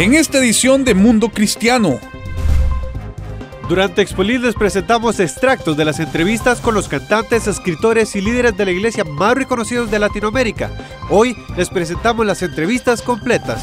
en esta edición de Mundo Cristiano. Durante Expolit les presentamos extractos de las entrevistas con los cantantes, escritores y líderes de la iglesia más reconocidos de Latinoamérica. Hoy les presentamos las entrevistas completas.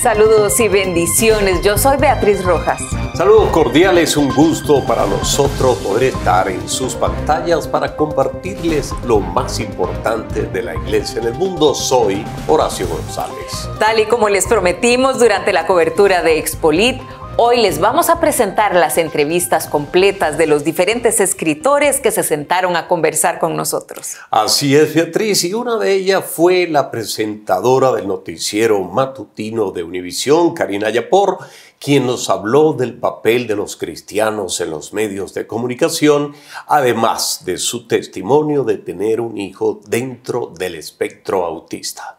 Saludos y bendiciones. Yo soy Beatriz Rojas. Saludos cordiales, un gusto para nosotros poder estar en sus pantallas para compartirles lo más importante de la iglesia en el mundo. Soy Horacio González. Tal y como les prometimos durante la cobertura de Expolit, Hoy les vamos a presentar las entrevistas completas de los diferentes escritores que se sentaron a conversar con nosotros. Así es, Beatriz, y una de ellas fue la presentadora del noticiero matutino de Univisión, Karina Yapor, quien nos habló del papel de los cristianos en los medios de comunicación, además de su testimonio de tener un hijo dentro del espectro autista.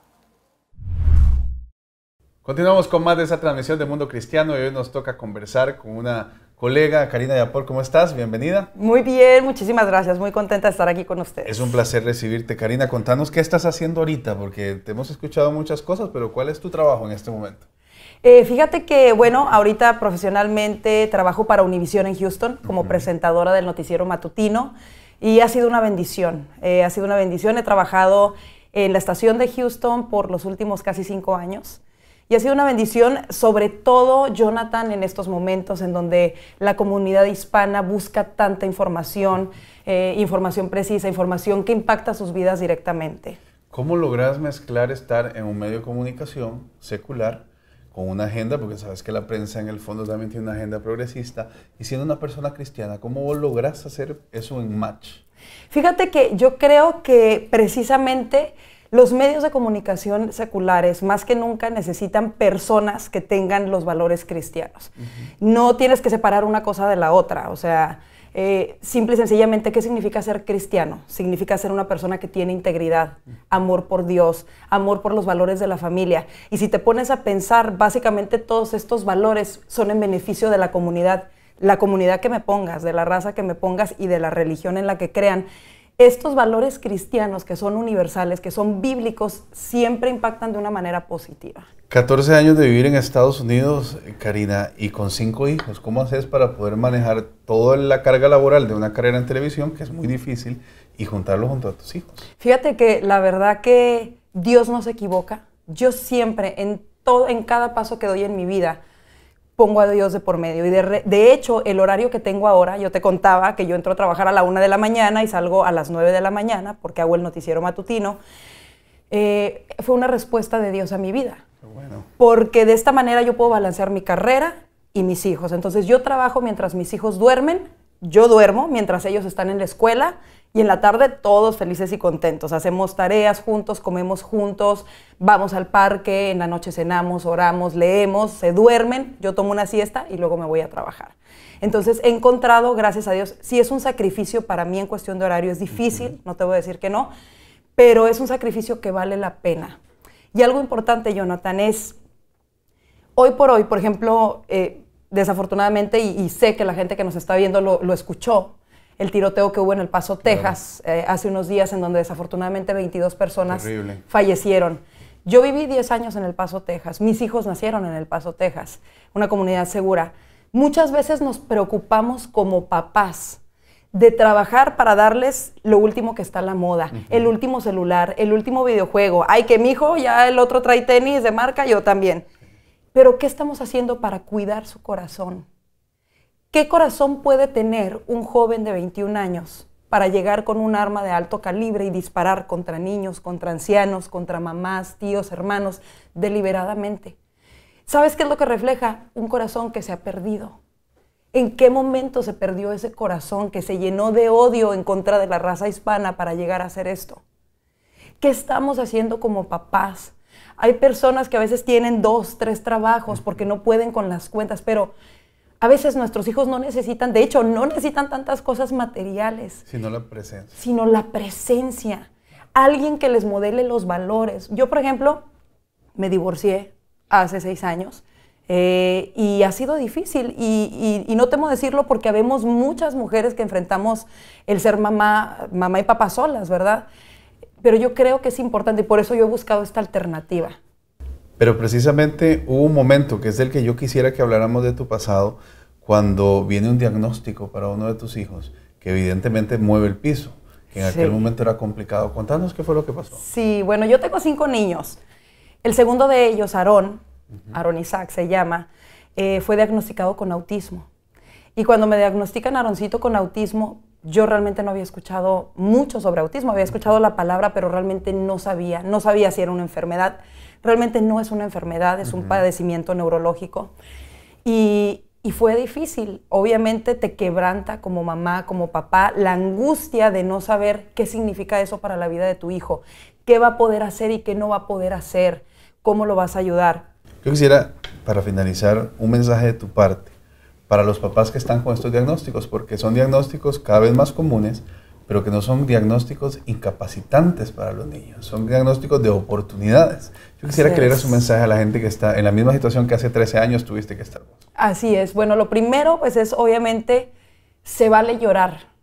Continuamos con más de esa transmisión de Mundo Cristiano y hoy nos toca conversar con una colega Karina Yapor, ¿cómo estás? Bienvenida. Muy bien, muchísimas gracias, muy contenta de estar aquí con ustedes. Es un placer recibirte, Karina. Contanos qué estás haciendo ahorita, porque te hemos escuchado muchas cosas, pero ¿cuál es tu trabajo en este momento? Eh, fíjate que, bueno, ahorita profesionalmente trabajo para Univision en Houston como presentadora del noticiero matutino y ha sido una bendición. Eh, ha sido una bendición. He trabajado en la estación de Houston por los últimos casi cinco años. Y ha sido una bendición, sobre todo, Jonathan, en estos momentos en donde la comunidad hispana busca tanta información, eh, información precisa, información que impacta sus vidas directamente. ¿Cómo logras mezclar estar en un medio de comunicación secular con una agenda, porque sabes que la prensa en el fondo también tiene una agenda progresista, y siendo una persona cristiana, ¿cómo logras hacer eso en match? Fíjate que yo creo que precisamente los medios de comunicación seculares más que nunca necesitan personas que tengan los valores cristianos. No tienes que separar una cosa de la otra, o sea, eh, simple y sencillamente, ¿qué significa ser cristiano? Significa ser una persona que tiene integridad, amor por Dios, amor por los valores de la familia. Y si te pones a pensar, básicamente todos estos valores son en beneficio de la comunidad, la comunidad que me pongas, de la raza que me pongas y de la religión en la que crean estos valores cristianos que son universales, que son bíblicos, siempre impactan de una manera positiva. 14 años de vivir en Estados Unidos, eh, Karina, y con cinco hijos, ¿cómo haces para poder manejar toda la carga laboral de una carrera en televisión, que es muy difícil, y juntarlo junto a tus hijos? Fíjate que la verdad que Dios no se equivoca. Yo siempre, en, todo, en cada paso que doy en mi vida, pongo a Dios de por medio. Y de, hecho, el horario que tengo ahora, yo te contaba que yo entro a trabajar a la una de la mañana y salgo a las nueve de la mañana porque hago el noticiero matutino, eh, fue una respuesta de Dios a mi vida. Porque de esta manera yo puedo balancear mi carrera y mis hijos. Entonces yo trabajo mientras mis hijos duermen, yo duermo mientras ellos están en la escuela y en la tarde todos felices y contentos. Hacemos tareas juntos, comemos juntos, vamos al parque, en la noche cenamos, oramos, leemos, se duermen, yo tomo una siesta y luego me voy a trabajar. Entonces he encontrado, gracias a Dios, si es un sacrificio para mí en cuestión de horario, es difícil, no te voy a decir que no, pero es un sacrificio que vale la pena. Y algo importante, Jonathan, es hoy por hoy, por ejemplo, eh, desafortunadamente, y, sé que la gente que nos está viendo lo escuchó, el tiroteo que hubo en El Paso, Texas, eh, hace unos días, en donde desafortunadamente 22 personas fallecieron. Yo viví 10 años en El Paso, Texas. Mis hijos nacieron en El Paso, Texas, una comunidad segura. Muchas veces nos preocupamos como papás de trabajar para darles lo último que está a la moda, el último celular, el último videojuego. Ay, que mi hijo ya el otro trae tenis de marca, yo también. Pero ¿qué estamos haciendo para cuidar su corazón? ¿Qué corazón puede tener un joven de 21 años para llegar con un arma de alto calibre y disparar contra niños, contra ancianos, contra mamás, tíos, hermanos, deliberadamente? ¿Sabes qué es lo que refleja? Un corazón que se ha perdido. ¿En qué momento se perdió ese corazón que se llenó de odio en contra de la raza hispana para llegar a hacer esto? ¿Qué estamos haciendo como papás? Hay personas que a veces tienen dos, tres trabajos porque no pueden con las cuentas, pero a veces nuestros hijos no necesitan, de hecho, no necesitan tantas cosas materiales. Sino la presencia. Sino la presencia. Alguien que les modele los valores. Yo, por ejemplo, me divorcié hace seis años eh, y ha sido difícil. Y, no temo decirlo porque habemos muchas mujeres que enfrentamos el ser mamá, mamá y papá solas, ¿verdad? Pero yo creo que es importante y por eso yo he buscado esta alternativa pero precisamente hubo un momento, que es el que yo quisiera que habláramos de tu pasado, cuando viene un diagnóstico para uno de tus hijos, que evidentemente mueve el piso, que en aquel momento era complicado. Cuéntanos qué fue lo que pasó. Sí, bueno, yo tengo cinco niños. El segundo de ellos, Aarón, Aarón Isaac se llama, eh, fue diagnosticado con autismo. Y cuando me diagnostican Aaroncito con autismo, yo realmente no había escuchado mucho sobre autismo, había escuchado la palabra, pero realmente no sabía, no sabía si era una enfermedad. Realmente no es una enfermedad, es un padecimiento neurológico. y fue difícil. Obviamente te quebranta como mamá, como papá, la angustia de no saber qué significa eso para la vida de tu hijo, qué va a poder hacer y qué no va a poder hacer, cómo lo vas a ayudar. Yo quisiera, para finalizar, un mensaje de tu parte para los papás que están con estos diagnósticos, porque son diagnósticos cada vez más comunes, pero que no son diagnósticos incapacitantes para los niños, son diagnósticos de oportunidades. Yo quisiera que que leeras un mensaje a la gente que está en la misma situación que hace 13 años tuviste que estar Así es. Bueno, lo primero pues es obviamente se vale llorar.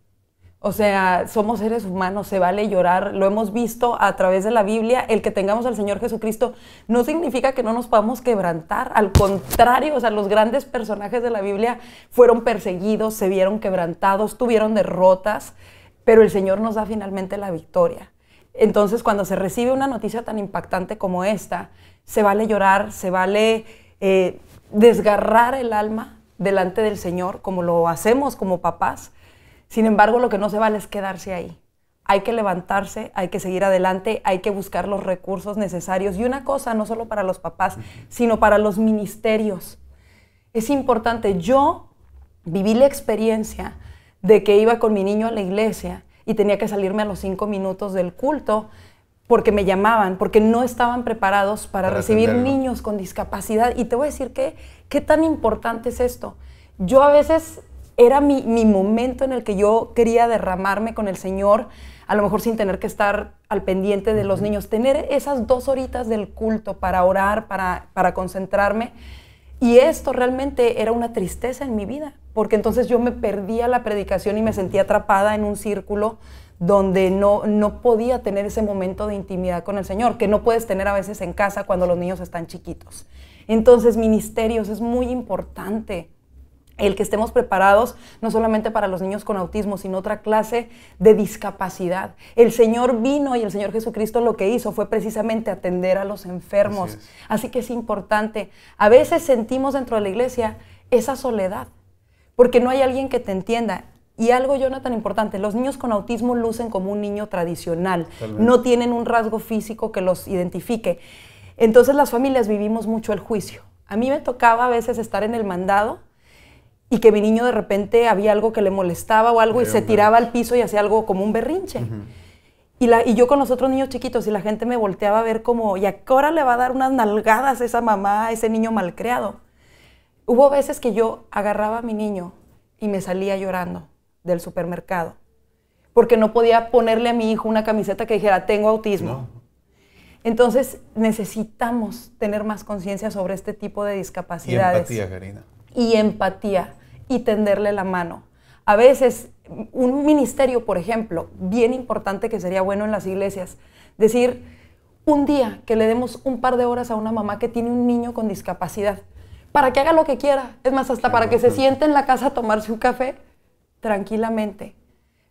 O sea, somos seres humanos, se vale llorar, lo hemos visto a través de la Biblia, el que tengamos al Señor Jesucristo no significa que no nos podamos quebrantar, al contrario, o sea, los grandes personajes de la Biblia fueron perseguidos, se vieron quebrantados, tuvieron derrotas, pero el Señor nos da finalmente la victoria. Entonces, cuando se recibe una noticia tan impactante como esta, se vale llorar, se vale eh, desgarrar el alma delante del Señor, como lo hacemos como papás. Sin embargo, lo que no se vale es quedarse ahí. Hay que levantarse, hay que seguir adelante, hay que buscar los recursos necesarios. Y una cosa, no solo para los papás, sino para los ministerios. Es importante, yo viví la experiencia de que iba con mi niño a la iglesia y tenía que salirme a los cinco minutos del culto porque me llamaban, porque no estaban preparados para, recibir niños con discapacidad. Y te voy a decir qué tan importante es esto. Yo a veces era mi, mi, momento en el que yo quería derramarme con el Señor, a lo mejor sin tener que estar al pendiente de los niños, tener esas dos horitas del culto para orar, para, para concentrarme. Y esto realmente era una tristeza en mi vida, porque entonces yo me perdía la predicación y me sentía atrapada en un círculo donde no, podía tener ese momento de intimidad con el Señor, que no puedes tener a veces en casa cuando los niños están chiquitos. Entonces, ministerios, es muy importante el que estemos preparados no solamente para los niños con autismo, sino otra clase de discapacidad. El Señor vino y el Señor Jesucristo lo que hizo fue precisamente atender a los enfermos. Así, Así que es importante. A veces sentimos dentro de la iglesia esa soledad porque no hay alguien que te entienda. Y algo, yo no tan importante, los niños con autismo lucen como un niño tradicional, no tienen un rasgo físico que los identifique. Entonces las familias vivimos mucho el juicio. A mí me tocaba a veces estar en el mandado y que mi niño de repente había algo que le molestaba o algo y se tiraba al piso y hacía algo como un berrinche. y, yo con los otros niños chiquitos y la gente me volteaba a ver como, ¿y a qué hora le va a dar unas nalgadas a esa mamá, a ese niño malcriado? Hubo veces que yo agarraba a mi niño y me salía llorando del supermercado, porque no podía ponerle a mi hijo una camiseta que dijera, tengo autismo. Entonces necesitamos tener más conciencia sobre este tipo de discapacidades. Y empatía, Karina. Y empatía, y tenderle la mano. A veces, un ministerio, por ejemplo, bien importante que sería bueno en las iglesias, decir, un día que le demos un par de horas a una mamá que tiene un niño con discapacidad, para que haga lo que quiera. Es más, hasta para que se siente en la casa a tomarse un café tranquilamente.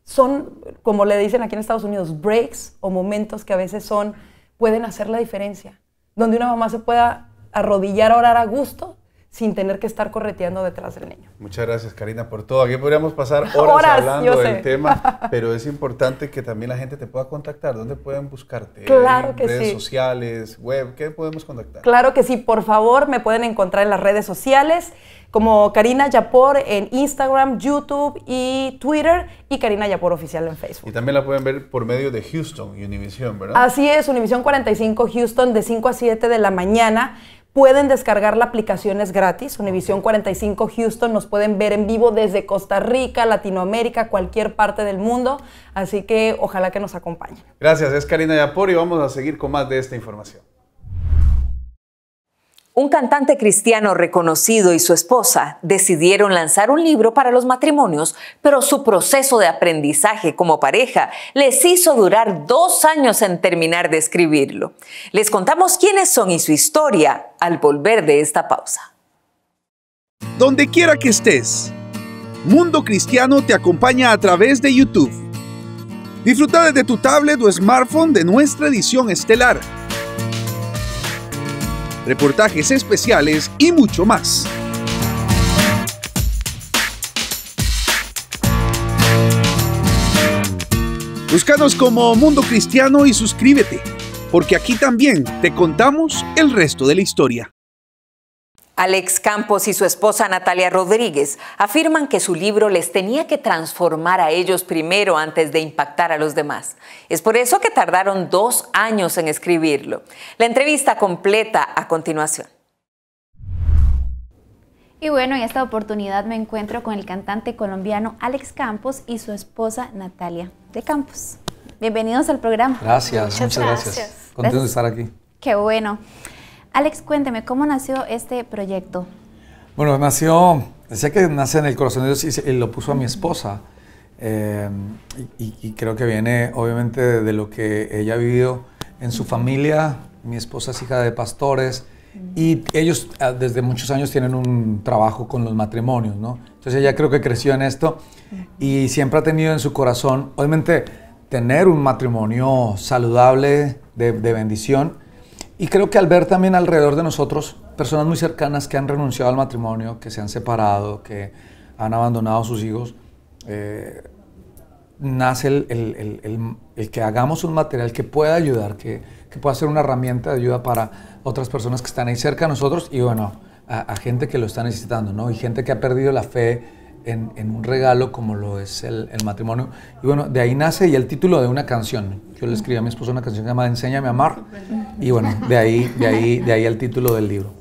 Son, como le dicen aquí en Estados Unidos, breaks o momentos que a veces son, pueden hacer la diferencia. Donde una mamá se pueda arrodillar a orar a gusto sin tener que estar correteando detrás del niño. Muchas gracias, Karina, por todo. Aquí podríamos pasar horas, hablando del tema, pero es importante que también la gente te pueda contactar. ¿Dónde pueden buscarte? Claro que redes sociales, web, ¿qué podemos contactar? Claro que sí, por favor, me pueden encontrar en las redes sociales como Karina Yapor en Instagram, YouTube y Twitter y Karina Yapor oficial en Facebook. Y también la pueden ver por medio de Houston y Univision, ¿verdad? Así es, Univision 45 Houston de 5 a 7 de la mañana Pueden descargar la aplicación, es gratis. Univisión 45 Houston nos pueden ver en vivo desde Costa Rica, Latinoamérica, cualquier parte del mundo. Así que ojalá que nos acompañen. Gracias, es Karina Yapori. vamos a seguir con más de esta información. Un cantante cristiano reconocido y su esposa decidieron lanzar un libro para los matrimonios, pero su proceso de aprendizaje como pareja les hizo durar dos años en terminar de escribirlo. Les contamos quiénes son y su historia al volver de esta pausa. Donde quiera que estés, Mundo Cristiano te acompaña a través de YouTube. Disfruta de tu tablet o smartphone de nuestra edición estelar reportajes especiales y mucho más. Búscanos como Mundo Cristiano y suscríbete, porque aquí también te contamos el resto de la historia. Alex Campos y su esposa Natalia Rodríguez afirman que su libro les tenía que transformar a ellos primero antes de impactar a los demás. Es por eso que tardaron dos años en escribirlo. La entrevista completa a continuación. Y bueno, en esta oportunidad me encuentro con el cantante colombiano Alex Campos y su esposa Natalia de Campos. Bienvenidos al programa. Gracias, muchas, gracias. Contento de estar aquí. Qué bueno. Alex, cuénteme, ¿cómo nació este proyecto? Bueno, nació, decía que nace en el corazón de Dios y, lo puso a mi esposa. Eh, y, creo que viene obviamente de, lo que ella ha vivido en su familia. Mi esposa es hija de pastores y ellos ah, desde muchos años tienen un trabajo con los matrimonios, ¿no? Entonces ella creo que creció en esto y siempre ha tenido en su corazón, obviamente, tener un matrimonio saludable, de bendición y creo que al ver también alrededor de nosotros personas muy cercanas que han renunciado al matrimonio, que se han separado, que han abandonado a sus hijos, eh, nace el, que hagamos un material que pueda ayudar, que, pueda ser una herramienta de ayuda para otras personas que están ahí cerca de nosotros y bueno, a, a gente que lo está necesitando, ¿no? Y gente que ha perdido la fe en, un regalo como lo es el, matrimonio. Y bueno, de ahí nace y el título de una canción. Yo le escribí a mi esposo una canción llamada Enséñame a amar. Y bueno, de ahí, de ahí, de ahí el título del libro.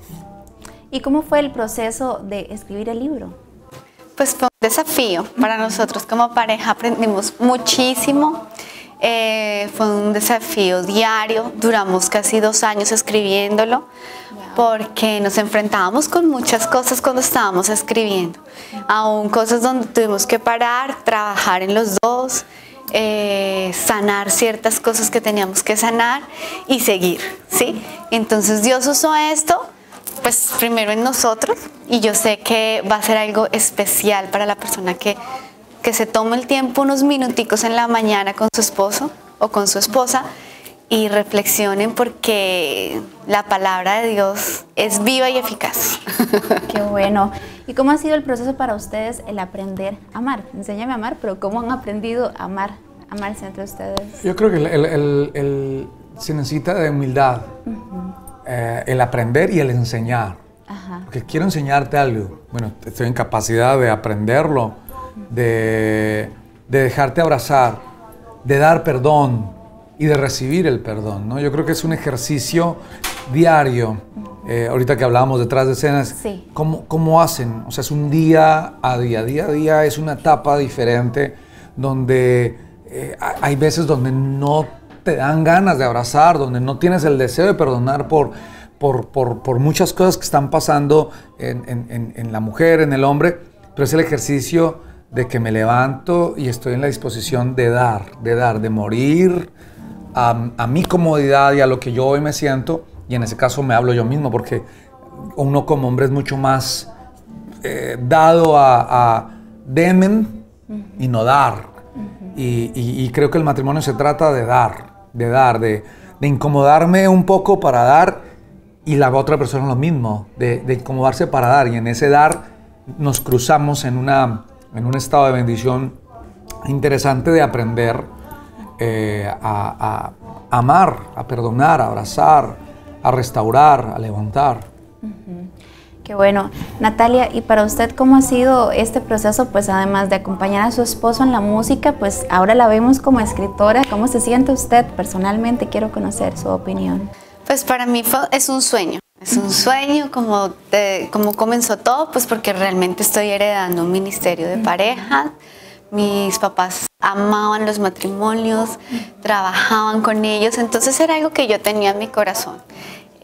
¿Y cómo fue el proceso de escribir el libro? Pues fue un desafío para nosotros como pareja, aprendimos muchísimo. Eh, fue un desafío diario, duramos casi dos años escribiéndolo porque nos enfrentábamos con muchas cosas cuando estábamos escribiendo, aún cosas donde tuvimos que parar, trabajar en los dos, eh, sanar ciertas cosas que teníamos que sanar y seguir, ¿sí? Entonces Dios usó esto, pues primero en nosotros y yo sé que va a ser algo especial para la persona que que se tome el tiempo unos minuticos en la mañana con su esposo o con su esposa y reflexionen porque la palabra de Dios es viva y eficaz. Qué bueno. ¿Y cómo ha sido el proceso para ustedes el aprender a amar? Enséñame a amar, pero ¿cómo han aprendido a amar, amarse entre ustedes? Yo creo que el, se necesita de humildad, eh, el aprender y el enseñar. Ajá. Porque quiero enseñarte algo. Bueno, estoy en capacidad de aprenderlo, de, dejarte abrazar, de dar perdón y de recibir el perdón. ¿no? Yo creo que es un ejercicio diario. Eh, ahorita que hablábamos detrás de escenas, ¿cómo, hacen? O sea, es un día a día, día a día es una etapa diferente donde eh, hay veces donde no te dan ganas de abrazar, donde no tienes el deseo de perdonar por, por, muchas cosas que están pasando en, en, la mujer, en el hombre, pero es el ejercicio de que me levanto y estoy en la disposición de dar, de dar, de morir a, mi comodidad y a lo que yo hoy me siento, y en ese caso me hablo yo mismo, porque uno como hombre es mucho más eh, dado a, demen y no dar. y, creo que el matrimonio se trata de dar, de dar, de, incomodarme un poco para dar y la otra persona lo mismo, de incomodarse para dar. Y en ese dar nos cruzamos en una en un estado de bendición interesante de aprender eh, a, amar, a perdonar, a abrazar, a restaurar, a levantar. Qué bueno. Natalia, ¿y para usted cómo ha sido este proceso? Pues además de acompañar a su esposo en la música, pues ahora la vemos como escritora. ¿Cómo se siente usted personalmente? Quiero conocer su opinión. Pues para mí es un sueño. Es un sueño, como, como comenzó todo, pues porque realmente estoy heredando un ministerio de pareja. Mis papás amaban los matrimonios, trabajaban con ellos, entonces era algo que yo tenía en mi corazón.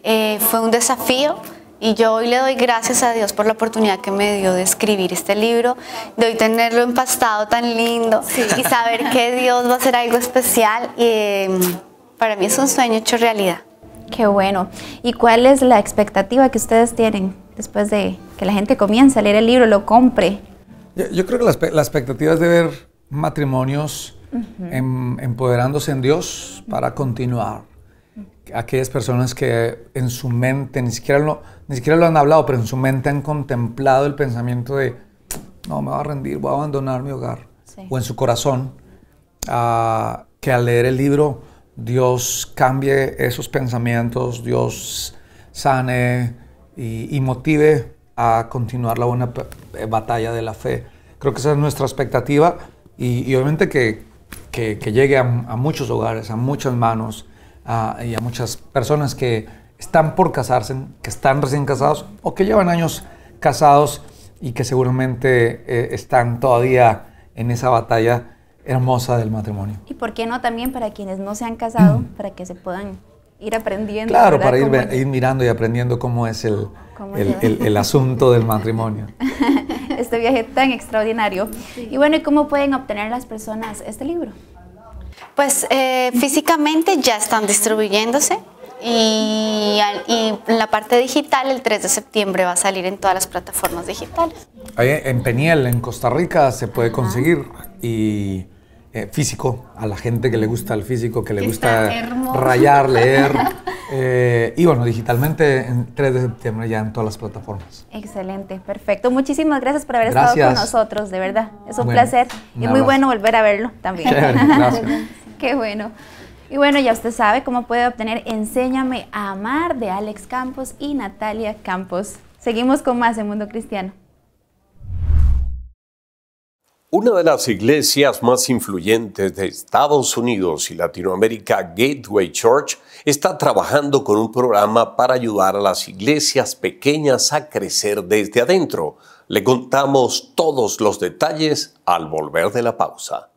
Eh, fue un desafío, y yo hoy le doy gracias a Dios por la oportunidad que me dio de escribir este libro, de hoy tenerlo empastado tan lindo y saber que Dios va a hacer algo especial. Y, eh, para mí es un sueño hecho realidad. Qué bueno. ¿Y cuál es la expectativa que ustedes tienen después de que la gente comience a leer el libro, lo compre? Yo, creo que la, expectativa es de ver matrimonios em, empoderándose en Dios para continuar. Aquellas personas que en su mente, ni siquiera, lo, ni siquiera lo han hablado, pero en su mente han contemplado el pensamiento de, no, me voy a rendir, voy a abandonar mi hogar. O en su corazón, ah, que al leer el libro Dios cambie esos pensamientos, Dios sane y, motive a continuar la buena eh, batalla de la fe. Creo que esa es nuestra expectativa y, obviamente que, llegue a, muchos hogares, a muchas manos y a muchas personas que están por casarse, que están recién casados o que llevan años casados y que seguramente eh, están todavía en esa batalla hermosa del matrimonio. Y por qué no también para quienes no se han casado, mm. para que se puedan ir aprendiendo. Claro, para ir, mirando y aprendiendo cómo es el, asunto del matrimonio. este viaje tan extraordinario. Y bueno, ¿y cómo pueden obtener las personas este libro? Pues eh, físicamente ya están distribuyéndose. Y, en la parte digital el 3 de septiembre va a salir en todas las plataformas digitales. Ahí en Peniel, en Costa Rica, se puede conseguir y eh, físico, a la gente que le gusta el físico, que le gusta rayar, leer. Eh, y bueno, digitalmente en 3 de septiembre ya en todas las plataformas. Excelente, perfecto. Muchísimas gracias por haber estado con nosotros, de verdad. Es un placer y muy bueno volver a verlo también. Qué bueno. Y bueno, ya usted sabe cómo puede obtener Enséñame a amar de Alex Campos y Natalia Campos. Seguimos con más en Mundo Cristiano. Una de las iglesias más influyentes de Estados Unidos y Latinoamérica, Gateway Church, está trabajando con un programa para ayudar a las iglesias pequeñas a crecer desde adentro. Le contamos todos los detalles al volver de la pausa.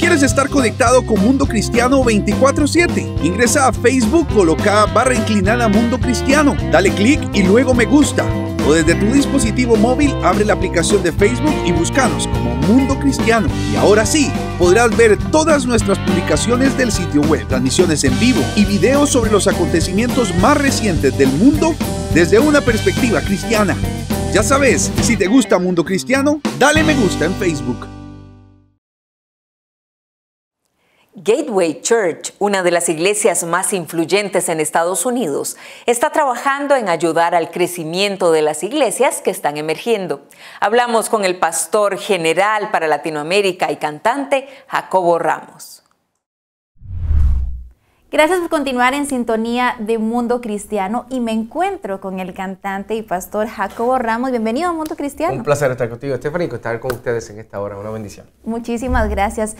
¿Quieres estar conectado con Mundo Cristiano 24/7? Ingresa a Facebook, coloca barra inclinada Mundo Cristiano, dale clic y luego me gusta o desde tu dispositivo móvil abre la aplicación de Facebook y búscanos como Mundo Cristiano. Y ahora sí, podrás ver todas nuestras publicaciones del sitio web, transmisiones en vivo y videos sobre los acontecimientos más recientes del mundo desde una perspectiva cristiana. Ya sabes, si te gusta Mundo Cristiano, dale me gusta en Facebook. Gateway Church, una de las iglesias más influyentes en Estados Unidos, está trabajando en ayudar al crecimiento de las iglesias que están emergiendo. Hablamos con el pastor general para Latinoamérica y cantante Jacobo Ramos. Gracias por continuar en sintonía de Mundo Cristiano y me encuentro con el cantante y pastor Jacobo Ramos. Bienvenido a Mundo Cristiano. Un placer estar contigo, Estefanico, estar con ustedes en esta hora. Una bendición. Muchísimas gracias.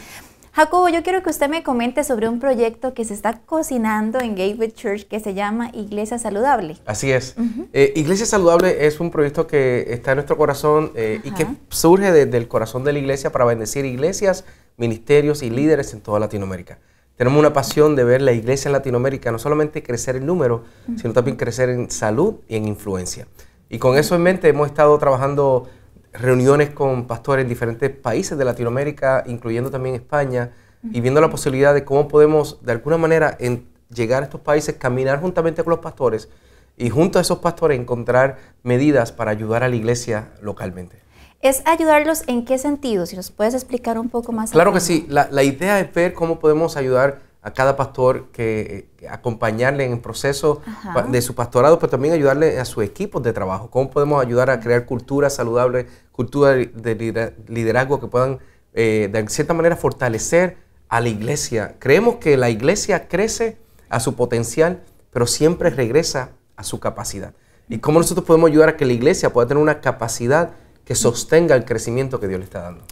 Jacobo, yo quiero que usted me comente sobre un proyecto que se está cocinando en Gateway Church que se llama Iglesia Saludable. Así es. Eh, iglesia Saludable es un proyecto que está en nuestro corazón eh, y que surge desde el corazón de la iglesia para bendecir iglesias, ministerios y líderes en toda Latinoamérica. Tenemos una pasión de ver la iglesia en Latinoamérica no solamente crecer en número, sino también crecer en salud y en influencia. Y con eso en mente hemos estado trabajando reuniones con pastores en diferentes países de Latinoamérica, incluyendo también España, y viendo la posibilidad de cómo podemos, de alguna manera, en llegar a estos países, caminar juntamente con los pastores y junto a esos pastores encontrar medidas para ayudar a la iglesia localmente. ¿Es ayudarlos en qué sentido? Si nos puedes explicar un poco más. Claro que sí. La, idea es ver cómo podemos ayudar a cada pastor, que, eh, acompañarle en el proceso de su pastorado, pero también ayudarle a sus equipo de trabajo. Cómo podemos ayudar a crear culturas saludables cultura de liderazgo que puedan eh, de cierta manera fortalecer a la iglesia. Creemos que la iglesia crece a su potencial, pero siempre regresa a su capacidad. ¿Y cómo nosotros podemos ayudar a que la iglesia pueda tener una capacidad que sostenga el crecimiento que Dios le está dando?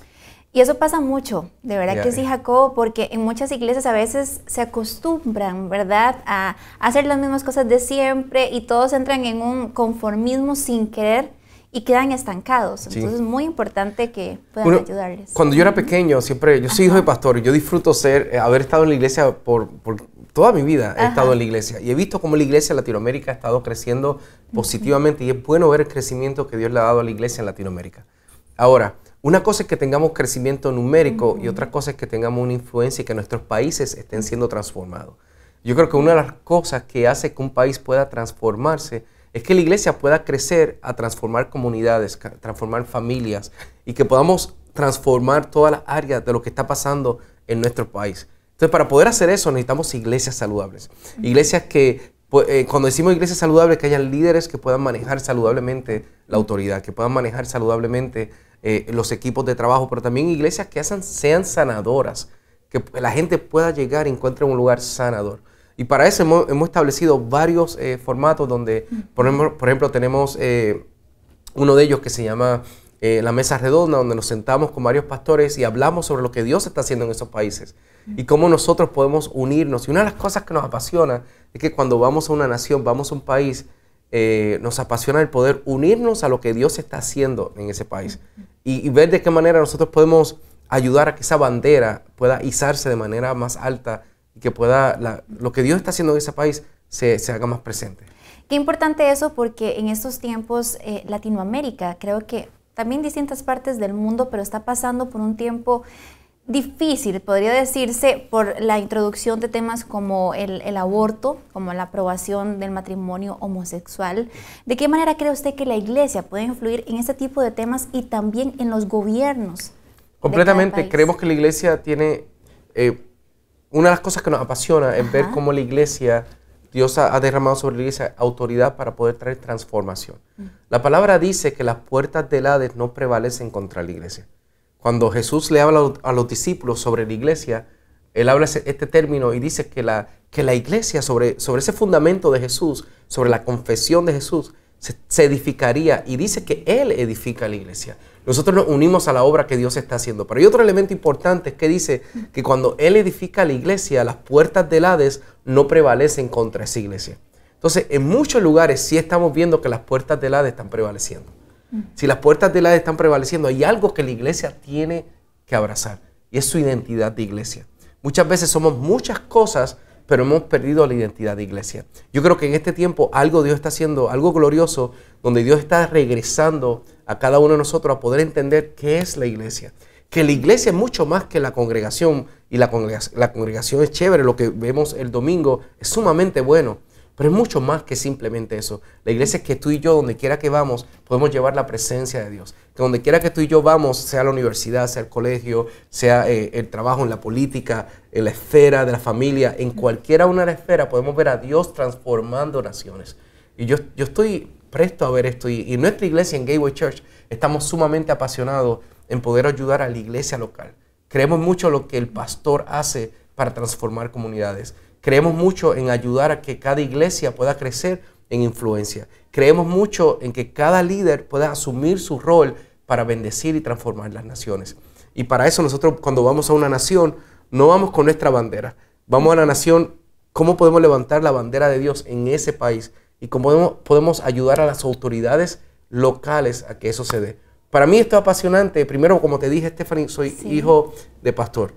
Y eso pasa mucho, de verdad que sí, Jacobo, porque en muchas iglesias a veces se acostumbran, ¿verdad?, a hacer las mismas cosas de siempre y todos entran en un conformismo sin querer y quedan estancados. Entonces es muy importante que puedan ayudarles. Cuando yo era pequeño, siempre, yo soy hijo de pastor yo disfruto ser, eh, haber estado en la iglesia por, toda mi vida he estado en la iglesia y he visto cómo la iglesia en Latinoamérica ha estado creciendo positivamente y es bueno ver el crecimiento que Dios le ha dado a la iglesia en Latinoamérica. Ahora, una cosa es que tengamos crecimiento numérico y otra cosa es que tengamos una influencia y que nuestros países estén siendo transformados. Yo creo que una de las cosas que hace que un país pueda transformarse es que la iglesia pueda crecer a transformar comunidades, transformar familias y que podamos transformar todas las áreas de lo que está pasando en nuestro país. Entonces, para poder hacer eso necesitamos iglesias saludables. Iglesias que, eh, cuando decimos iglesias saludables, que hayan líderes que puedan manejar saludablemente la autoridad, que puedan manejar saludablemente eh, los equipos de trabajo, pero también iglesias que sean sanadoras, que la gente pueda llegar y encuentre un lugar sanador. Y para eso hemos, establecido varios eh, formatos donde, por ejemplo, tenemos eh, uno de ellos que se llama eh, la mesa redonda, donde nos sentamos con varios pastores y hablamos sobre lo que Dios está haciendo en esos países y cómo nosotros podemos unirnos. Y una de las cosas que nos apasiona es que cuando vamos a una nación, vamos a un país, nos apasiona el poder unirnos a lo que Dios está haciendo en ese país y, ver de qué manera nosotros podemos ayudar a que esa bandera pueda izarse de manera más alta y que pueda lo que Dios está haciendo en ese país se, se haga más presente. Qué importante eso porque en estos tiempos eh, Latinoamérica, creo que también distintas partes del mundo, pero está pasando por un tiempo difícil, podría decirse, por la introducción de temas como el, el, aborto, como la aprobación del matrimonio homosexual. ¿De qué manera cree usted que la iglesia puede influir en este tipo de temas y también en los gobiernos? Completamente, creemos que la iglesia tiene... Eh, una de las cosas que nos apasiona es ver cómo la iglesia, Dios ha, derramado sobre la iglesia autoridad para poder traer transformación. Mm. La palabra dice que las puertas del Hades no prevalecen contra la iglesia. Cuando Jesús le habla a los discípulos sobre la iglesia, él habla este término y dice que la, que la iglesia sobre, sobre ese fundamento de Jesús, sobre la confesión de Jesús, se, edificaría y dice que Él edifica la iglesia. Nosotros nos unimos a la obra que Dios está haciendo. Pero hay otro elemento importante que dice que cuando Él edifica la iglesia, las puertas del Hades no prevalecen contra esa iglesia. Entonces, en muchos lugares sí estamos viendo que las puertas del Hades están prevaleciendo. Mm. Si las puertas del Hades están prevaleciendo, hay algo que la iglesia tiene que abrazar y es su identidad de iglesia. Muchas veces somos muchas cosas pero hemos perdido la identidad de iglesia. Yo creo que en este tiempo algo Dios está haciendo, algo glorioso, donde Dios está regresando a cada uno de nosotros a poder entender qué es la iglesia. Que la iglesia es mucho más que la congregación y la congregación, la congregación es chévere, lo que vemos el domingo es sumamente bueno, pero es mucho más que simplemente eso. La iglesia es que tú y yo, donde quiera que vamos, podemos llevar la presencia de Dios. Que donde quiera que tú y yo vamos, sea la universidad, sea el colegio, sea eh, el trabajo en la política, en la esfera de la familia, en cualquiera una de las esferas, podemos ver a Dios transformando naciones. Y yo, yo estoy presto a ver esto. Y, y nuestra iglesia en Gateway Church estamos sumamente apasionados en poder ayudar a la iglesia local. Creemos mucho lo que el pastor hace para transformar comunidades. Creemos mucho en ayudar a que cada iglesia pueda crecer en influencia. Creemos mucho en que cada líder pueda asumir su rol para bendecir y transformar las naciones. Y para eso nosotros cuando vamos a una nación, no vamos con nuestra bandera. Vamos a la nación, ¿cómo podemos levantar la bandera de Dios en ese país? Y cómo podemos, ayudar a las autoridades locales a que eso se dé. Para mí esto es apasionante. Primero, como te dije, Stephanie, soy hijo de pastor.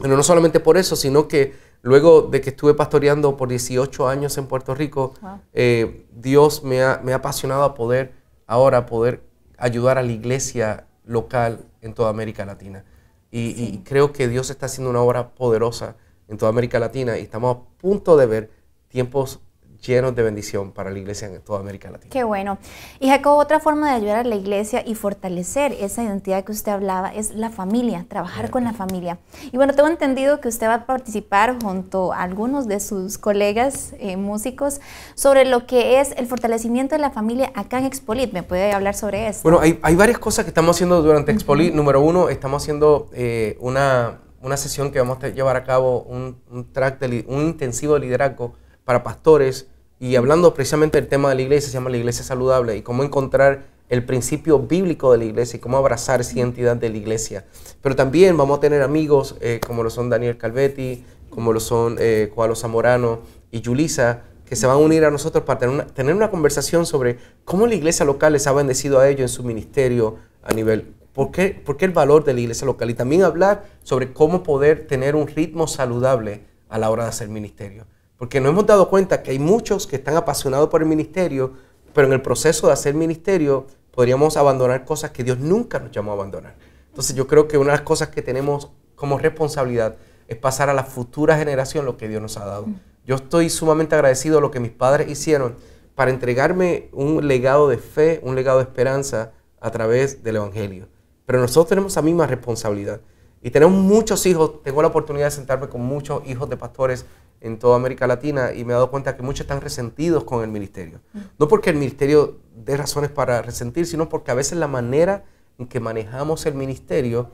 Pero no solamente por eso, sino que Luego de que estuve pastoreando por 18 años en Puerto Rico, eh, Dios me ha, apasionado a poder ahora poder ayudar a la iglesia local en toda América Latina. Y, y, creo que Dios está haciendo una obra poderosa en toda América Latina y estamos a punto de ver tiempos llenos de bendición para la iglesia en toda América Latina. Qué bueno. Y Jacob, otra forma de ayudar a la iglesia y fortalecer esa identidad que usted hablaba es la familia, trabajar con la familia. Y bueno, tengo entendido que usted va a participar junto a algunos de sus colegas eh, músicos sobre lo que es el fortalecimiento de la familia acá en Expolit. ¿Me puede hablar sobre eso? Bueno, hay, varias cosas que estamos haciendo durante Expolit. Número uno, estamos haciendo eh, una una sesión que vamos a llevar a cabo, un, un, track un intensivo de liderazgo para pastores y hablando precisamente del tema de la iglesia, se llama la iglesia saludable y cómo encontrar el principio bíblico de la iglesia y cómo abrazar esa identidad de la iglesia. Pero también vamos a tener amigos eh, como lo son Daniel Calvetti, como lo son eh, Zamorano y Julisa que se van a unir a nosotros para tener una, conversación sobre cómo la iglesia local les ha bendecido a ellos en su ministerio a nivel ¿Por qué, ¿Por qué, el valor de la iglesia local? Y también hablar sobre cómo poder tener un ritmo saludable a la hora de hacer ministerio. Porque nos hemos dado cuenta que hay muchos que están apasionados por el ministerio, pero en el proceso de hacer ministerio podríamos abandonar cosas que Dios nunca nos llamó a abandonar. Entonces yo creo que una de las cosas que tenemos como responsabilidad es pasar a la futura generación lo que Dios nos ha dado. Mm. Yo estoy sumamente agradecido a lo que mis padres hicieron para entregarme un legado de fe, un legado de esperanza a través del Evangelio. Pero nosotros tenemos la misma responsabilidad. Y tenemos muchos hijos, tengo la oportunidad de sentarme con muchos hijos de pastores en toda América Latina y me he dado cuenta que muchos están resentidos con el ministerio. Mm. No porque el ministerio dé razones para resentir, sino porque a veces la manera en que manejamos el ministerio,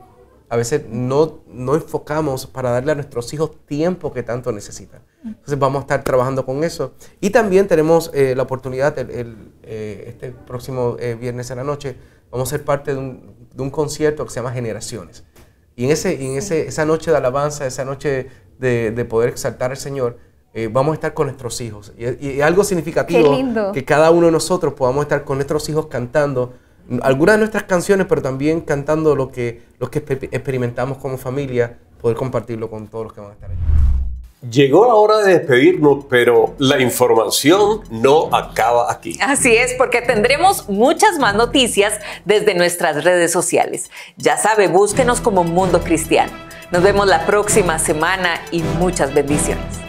a veces no, enfocamos para darle a nuestros hijos tiempo que tanto necesitan. Mm. Entonces vamos a estar trabajando con eso. Y también tenemos eh, la oportunidad, eh, este próximo eh, viernes en la noche, vamos a ser parte de un, de un concierto que se llama Generaciones. Y en, ese, en esa noche de alabanza, esa noche de, poder exaltar al Señor, eh, vamos a estar con nuestros hijos. Y, es algo significativo que cada uno de nosotros podamos estar con nuestros hijos cantando algunas de nuestras canciones, pero también cantando lo que, que experimentamos como familia, poder compartirlo con todos los que van a estar ahí. Llegó la hora de despedirnos, pero la información no acaba aquí. Así es, porque tendremos muchas más noticias desde nuestras redes sociales. Ya sabe, búsquenos como Mundo Cristiano. Nos vemos la próxima semana y muchas bendiciones.